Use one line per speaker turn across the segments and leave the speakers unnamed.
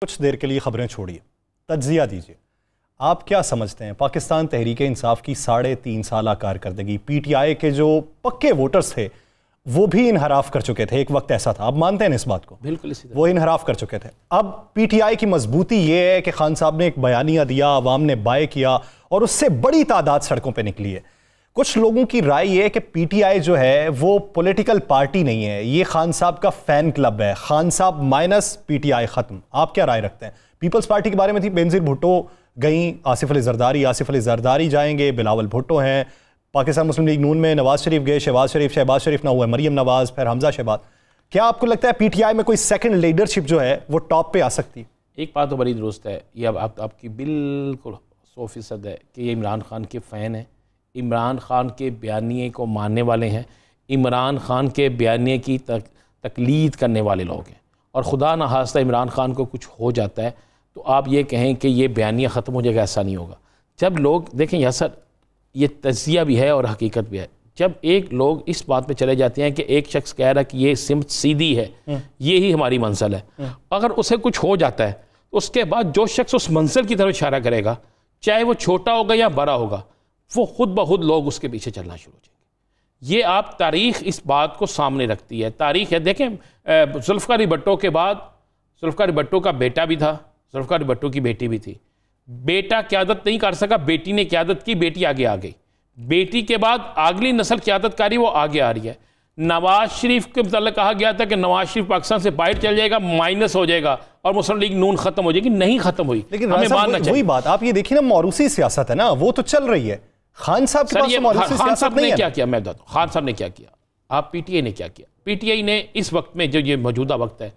कुछ देर के लिए खबरें छोड़िए तजिया दीजिए आप क्या समझते हैं पाकिस्तान तहरीक इंसाफ की साढ़े तीन साल कारकर्दगी पी टी आई के जो पक्के वोटर्स थे वो भी इनहराफ कर चुके थे एक वक्त ऐसा था आप मानते हैं इस बात को बिल्कुल वो इनहराफ कर चुके थे अब पी टी आई की मजबूती ये है कि खान साहब ने एक बयानिया दिया आवाम ने बाय किया और उससे बड़ी तादाद सड़कों पर निकली है कुछ लोगों की राय यह है कि पीटीआई जो है वो पॉलिटिकल पार्टी नहीं है ये खान साहब का फैन क्लब है खान साहब माइनस पीटीआई खत्म आप क्या राय रखते हैं पीपल्स पार्टी के बारे में थी बेनजीर भुट्टो गई आसिफ अली जरदारी आसिफ अली जरदारी जाएंगे बिलावल भुट्टो हैं पाकिस्तान मुस्लिम लीग नून में नवाज शरीफ गए शहबाज शरीफ शहबाज शरीफ ना हुआ मरीम नवाज फिर हमजा शहबाज क्या आपको लगता है पीटीआई में कोई सेकंड लीडरशिप जो है वो टॉप पे आ सकती है
एक बात तो बड़ी दुरुस्त है ये अब आप, आपकी बिल्कुल सौ फीसद है कि ये इमरान खान के फ़ैन हैं इमरान ख़ान के बयानी को मानने वाले हैं इमरान ख़ान के बयानी की तक, तकलीद करने वाले लोग हैं और ख़ुदा न हास्ता इमरान ख़ान को कुछ हो जाता है तो आप ये कहें कि ये बयानिया ख़त्म हो जाएगा ऐसा नहीं होगा जब लोग देखें यहाँ सर ये तजिया भी है और हकीकत भी है जब एक लोग इस बात पे चले जाते हैं कि एक शख्स कह रहा है कि ये सिमत सीधी है हम्म। ये ही हमारी मंजिल है हम्म। अगर उसे कुछ हो जाता है तो उसके बाद जो शख्स उस मंजिल की तरफ इशारा करेगा चाहे वो छोटा होगा या बड़ा होगा वो खुद ब खुद लोग उसके पीछे चलना शुरू हो जाएंगे ये आप तारीख इस बात को सामने रखती है तारीख है देखें जुल्फ़ारी भट्टो के बाद जुल्फ़ारी भट्टो का बेटा भी था जुल्फ़ारी भट्टो की बेटी भी थी बेटा क्यादत नहीं कर सका बेटी ने क्यादत की बेटी आगे आ गई बेटी के बाद अगली नस्ल क्यादतकारी वो आगे आ रही है नवाज शरीफ के मतलब कहा गया था कि नवाज शरीफ पाकिस्तान से बाहर चल जाएगा माइनस हो जाएगा और मुस्लिम लीग नून खत्म हो जाएगी नहीं खत्म हुई लेकिन हमें मानना चाहिए
बात आप ये देखिए ना मौरूसी सियासत है ना वो तो चल रही है खान साहब के पास तो मौलवी खान साहब ने क्या किया
मैं बताता हूँ खान साहब ने क्या किया आप पीटीए ने क्या किया पीटीआई ने इस वक्त में जो ये मौजूदा वक्त है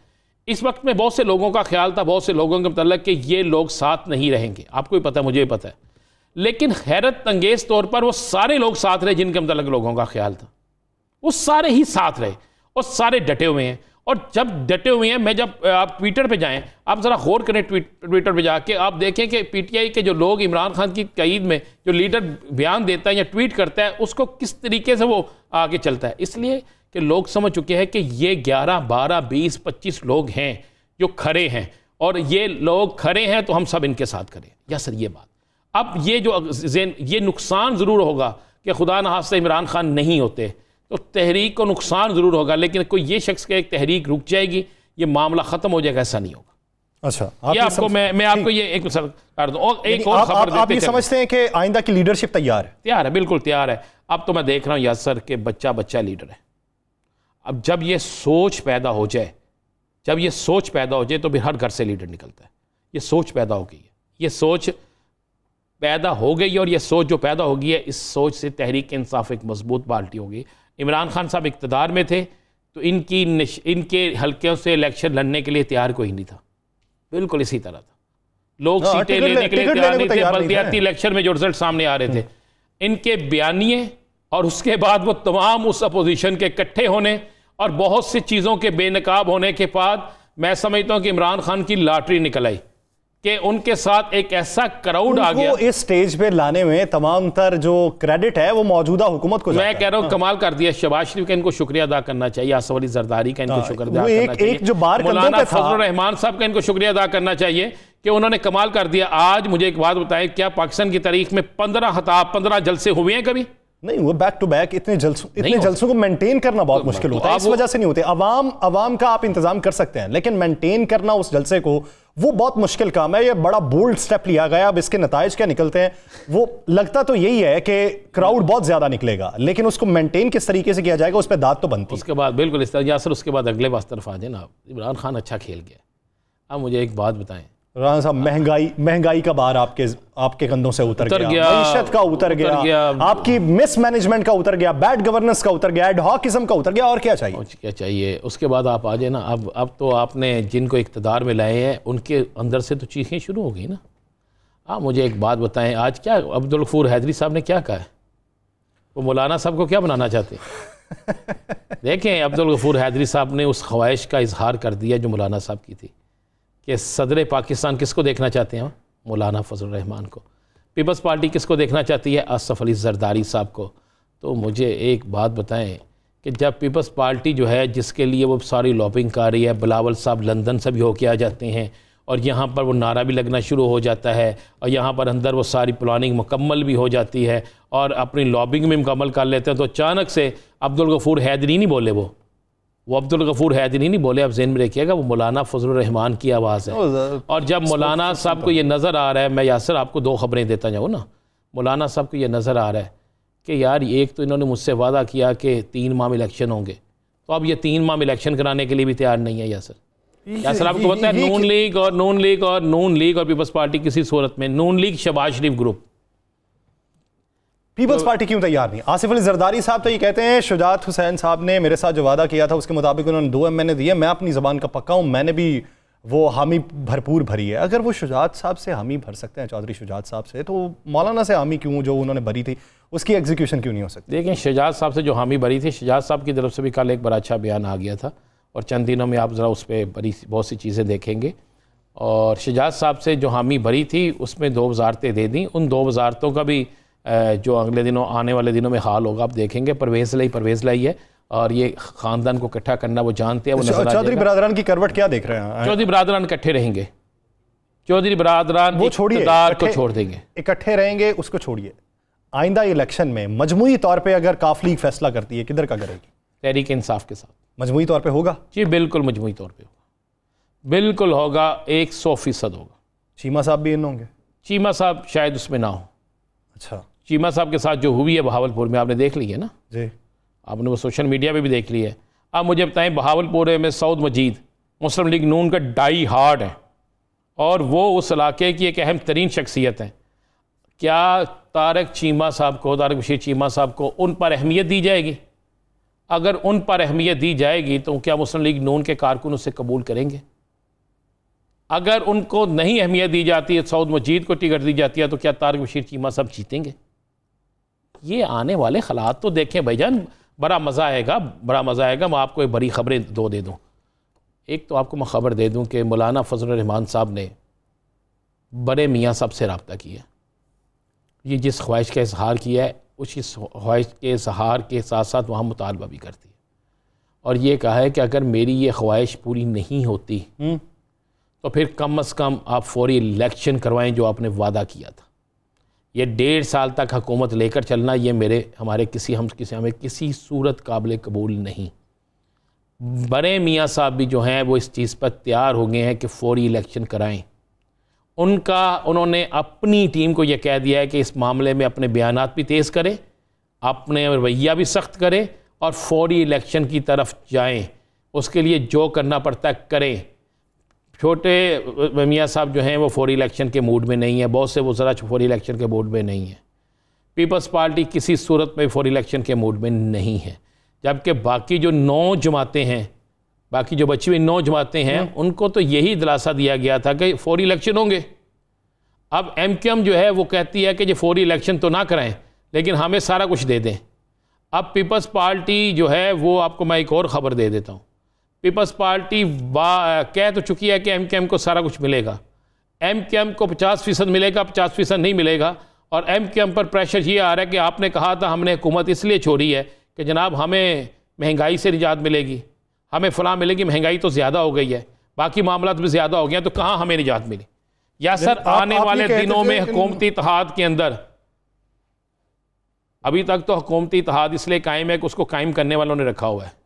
इस वक्त में बहुत से लोगों का ख्याल था बहुत से लोगों के मतलब कि ये लोग साथ नहीं रहेंगे आपको भी पता है मुझे भी पता है लेकिन हैरत अंगेज तौर पर वो सारे लोग साथ रहे जिनके मतलब लोगों का ख्याल था वो सारे ही साथ रहे और सारे डटे हुए हैं और जब डटे हुए हैं मैं जब आप ट्विटर पे जाएं आप ज़रा गौर करें ट्विटर पे जाके आप देखें कि पीटीआई के जो लोग इमरान खान की कैद में जो लीडर बयान देता है या ट्वीट करता है उसको किस तरीके से वो आगे चलता है इसलिए कि लोग समझ चुके हैं कि ये ग्यारह बारह बीस पच्चीस लोग हैं जो खड़े हैं और ये लोग खड़े हैं तो हम सब इनके साथ खड़े या सर ये बात अब ये जो ये नुकसान ज़रूर होगा कि खुदा नहाज इमरान खान नहीं होते तो तहरीक को नुकसान ज़रूर होगा लेकिन कोई ये शख्स कहे तहरीक रुक जाएगी ये मामला ख़त्म हो जाएगा ऐसा नहीं होगा अच्छा ये आपको मैं मैं आपको ये एक मिसाल कर और एक और खबर आप ये समझते
हैं कि आइंदा की लीडरशिप
तैयार है तैयार है बिल्कुल तैयार है अब तो मैं देख रहा हूँ यासर के बच्चा बच्चा लीडर है अब जब ये सोच पैदा हो जाए जब ये सोच पैदा हो जाए तो फिर हर घर से लीडर निकलता है ये सोच पैदा हो गई है ये सोच पैदा हो गई और ये सोच जो पैदा होगी है इस सोच से तहरीक इंसाफ एक मजबूत पार्टी होगी इमरान खान साहब इकतदार में थे तो इनकी इनके हल्कों से इलेक्शन लड़ने के लिए तैयार कोई नहीं था बिल्कुल इसी तरह था लोग हाँ, सीटें लेने के लिए तैयार नहीं थे बल्दियाती इलेक्शन में जो रिजल्ट सामने आ रहे थे इनके बयानिए और उसके बाद वो तमाम उस अपोजिशन के इकट्ठे होने और बहुत सी चीज़ों के बेनकाब होने के बाद मैं समझता हूँ कि इमरान खान की लाटरी निकल आई कि उनके साथ एक ऐसा क्राउड आ गया
इस स्टेज पे लाने में तमाम तर जो क्रेडिट है वो मौजूदा हुकूमत को मैं कह रहा हूँ हाँ।
कमाल कर दिया शबाज शरीफ का इनको शुक्रिया अदा करना चाहिए आसफ अली जरदारी का इनको हाँ, शुक्रिया करना चाहिए जो बार फजल रहमान साहब का इनको शुक्रिया अदा करना चाहिए कि उन्होंने कमाल कर दिया आज मुझे एक बात बताए क्या पाकिस्तान की तारीख में पंद्रह हताब पंद्रह जलसे हुए हैं कभी
नहीं वो बैक टू बैक इतने जल्सों इतने जलसों को मेंटेन करना बहुत तो मुश्किल तो होता है इस वजह से नहीं होते अवाम अवाम का आप इंतजाम कर सकते हैं लेकिन मेंटेन करना उस जलसे को वो बहुत मुश्किल काम है ये बड़ा बोल्ड स्टेप लिया गया अब इसके नतज क्या निकलते हैं वो लगता तो यही है कि क्राउड बहुत ज्यादा निकलेगा लेकिन उसको मेंटेन किस तरीके से किया जाएगा उस पर दाद तो बनती
उसके बाद बिल्कुल इस तरह सर उसके बाद अगले बात तरफ आ जाए ना इमरान खान अच्छा खेल गया अब मुझे एक बात बताएं
राना साहब महंगाई महंगाई का बार आपके आपके कंधों से उतर, उतर गया मीशत का उतर,
उतर गया, गया
आपकी मिसमैनेजमेंट का उतर गया बैड गवर्नेंस का उतर गया एडहॉकिज्म का उतर गया और क्या चाहिए
क्या चाहिए उसके बाद आप आ जाए ना अब अब तो आपने जिनको इकतदार में लाए हैं उनके अंदर से तो चीखें शुरू हो गई ना आप मुझे एक बात बताएं आज क्या अब्दुल गफूर हैदरी साहब ने क्या कहा है वो मौलाना साहब को क्या बनाना चाहते देखें अब्दुल गफूर हैदरी साहब ने उस ख्वाहिश का इजहार कर दिया जो मौलाना साहब की थी कि सदर पाकिस्तान किसको देखना चाहते हैं मौलाना फजल रहमान को पीपल्स पार्टी किसको देखना चाहती है असफ़ अली जरदारी साहब को तो मुझे एक बात बताएं कि जब पीपल्स पार्टी जो है जिसके लिए वो सारी लॉबिंग कर रही है बिलावल साहब लंदन से भी होके आ जाते हैं और यहाँ पर वो नारा भी लगना शुरू हो जाता है और यहाँ पर अंदर वो सारी प्लानिंग मुकम्मल भी हो जाती है और अपनी लॉबिंग में मुकम्मल कर लेते हैं तो अचानक से अब्दुल गफूर हैदरी नहीं बोले वो वो अब्दुल गफूर हैदरी नहीं बोले आप जहन में रखिएगा वो मौलाना रहमान की आवाज़ है और जब मौलाना साहब को ये नज़र आ रहा है मैं यासर आपको दो खबरें देता जाऊँ ना मौलाना साहब को ये नज़र आ रहा है कि यार एक तो इन्होंने मुझसे वादा किया कि तीन माह इलेक्शन होंगे तो अब ये तीन माह इलेक्शन कराने के लिए भी तैयार नहीं है यासर यासर आपको पता है नून लीग और नून लीग और नून लीग और पीपल्स पार्टी किसी सूरत में नून लीग शबाज शरीफ ग्रुप
पीपल्स तो- पार्टी क्यों तैयार नहीं आसिफ अली जरदारी साहब तो ये कहते हैं शुजात हुसैन साहब ने मेरे साथ जो वादा किया था उसके मुताबिक उन्होंने दो एम एन ए दिए मैं अपनी ज़बान का पक्का हूँ मैंने भी वो हामी भरपूर भरी है अगर वो शुजात साहब से हामी भर सकते हैं चौधरी शुजात साहब से तो मौलाना से हामी क्यों जो उन्होंने भरी थी उसकी एग्जीक्यूशन क्यों नहीं हो सकती
देखिए शजात साहब से जो हामी भरी थी शजात साहब की तरफ से भी कल एक बड़ा अच्छा बयान आ गया था और चंद दिनों में आप ज़रा उस पर बड़ी बहुत सी चीज़ें देखेंगे और शजात साहब से जो हामी भरी थी उसमें दो वजारतें दे दी उन दो वजारतों का भी जो अगले दिनों आने वाले दिनों में हाल होगा आप देखेंगे परवेज लाई परवेज लाई है और ये खानदान को इकट्ठा करना वो जानते हैं वो अच्छा, चौधरी बरादरान
की करवट क्या देख रहे हैं चौधरी
बरादरान इकट्ठे रहेंगे चौधरी बरादरान वो छोड़िए को छोड़ देंगे
इकट्ठे रहेंगे उसको छोड़िए आइंदा इलेक्शन में मजमू तौर पर अगर काफ लीग फैसला करती है किधर का करेगी तहरीक इंसाफ के साथ
मजमू तौर पर होगा जी बिल्कुल मजमू तौर पर होगा बिल्कुल होगा एक सौ फीसद होगा चीमा साहब भी इन होंगे चीमा साहब शायद उसमें ना हो अच्छा चीमा साहब के साथ जो हुई है बहावलपुर में आपने देख ली है ना जी आपने वो सोशल मीडिया पे भी देख ली है आप मुझे बताएं बहावलपुर में सऊद मजीद मुस्लिम लीग नून का डाई हार्ड है और वो उस इलाके की एक अहम तरीन शख्सियत हैं क्या तारक चीमा साहब को तारक बशीर चीमा साहब को उन पर अहमियत दी जाएगी अगर उन पर अहमियत दी जाएगी तो क्या मुस्लिम लीग नून के कारकुन उसे कबूल करेंगे अगर उनको नहीं अहमियत दी जाती है सऊद मजीद को टिकट दी जाती है तो क्या तारक बशीर चीमा सब जीतेंगे ये आने वाले हालात तो देखें भाईजान बड़ा मज़ा आएगा बड़ा मज़ा आएगा मैं आपको एक बड़ी खबरें दो दे दूँ एक तो आपको मैं ख़बर दे दूँ कि मौलाना फजल रहमान साहब ने बड़े मियाँ साहब से रबता किया ये जिस ख्वाहिश का इजहार किया है उस ख्वाहिश के इजहार के साथ साथ वहाँ मुतालबा भी करती है और ये कहा है कि अगर मेरी ये ख्वाहिश पूरी नहीं होती हम्म। तो फिर कम अज़ कम आप फौरी इलेक्शन करवाएं जो आपने वादा किया था ये डेढ़ साल तक हकूमत लेकर चलना ये मेरे हमारे किसी हम किसी हमें किसी सूरत काबिल कबूल नहीं बड़े मियाँ साहब भी जो हैं वो इस चीज़ पर तैयार हो गए हैं कि फौरी इलेक्शन कराएं उनका उन्होंने अपनी टीम को यह कह दिया है कि इस मामले में अपने बयान भी तेज़ करें अपने रवैया भी सख्त करें और फौरी इलेक्शन की तरफ जाएँ उसके लिए जो करना पड़ता है करें छोटे मियाँ साहब जो हैं वो फौरी इलेक्शन के मूड में नहीं है बहुत से वजरा फौरी इलेक्शन के मूड में नहीं है पीपल्स पार्टी किसी सूरत में फौरी इलेक्शन के मूड में नहीं है जबकि बाकी जो नौ जमातें हैं बाकी जो बची हुई नौ जमातें हैं हम्म। उनको तो यही दिलासा दिया गया था कि फौरी इलेक्शन होंगे अब एम क्यू एम जो है वो कहती है कि जो फौरी इलेक्शन तो ना कराएं लेकिन हमें सारा कुछ दे दें अब पीपल्स पार्टी जो है वो आपको मैं एक और ख़बर दे देता हूँ पीपल्स पार्टी कह तो चुकी है कि एम के एम को सारा कुछ मिलेगा एम के एम को पचास फीसद मिलेगा पचास फीसद नहीं मिलेगा और एम के एम पर प्रेशर ये आ रहा है कि आपने कहा था हमने हुकूमत इसलिए छोड़ी है कि जनाब हमें महंगाई से निजात मिलेगी हमें फलाह मिलेगी महंगाई तो ज़्यादा हो गई है बाकी मामला तो भी ज़्यादा हो गए हैं तो कहाँ हमें निजात मिली या सर आने आप वाले दिनों में हुकूमती इतिहाद के अंदर अभी तक तो हुकूमती इतिहाद इसलिए कायम है कि उसको कायम करने वालों ने रखा हुआ है